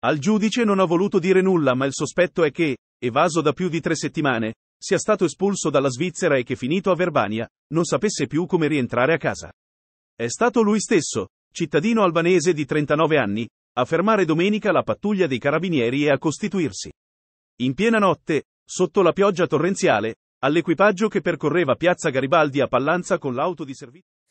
Al giudice non ha voluto dire nulla ma il sospetto è che, evaso da più di tre settimane, sia stato espulso dalla Svizzera e che finito a Verbania, non sapesse più come rientrare a casa. È stato lui stesso, cittadino albanese di 39 anni, a fermare domenica la pattuglia dei carabinieri e a costituirsi. In piena notte, sotto la pioggia torrenziale, all'equipaggio che percorreva piazza Garibaldi a Pallanza con l'auto di servizio.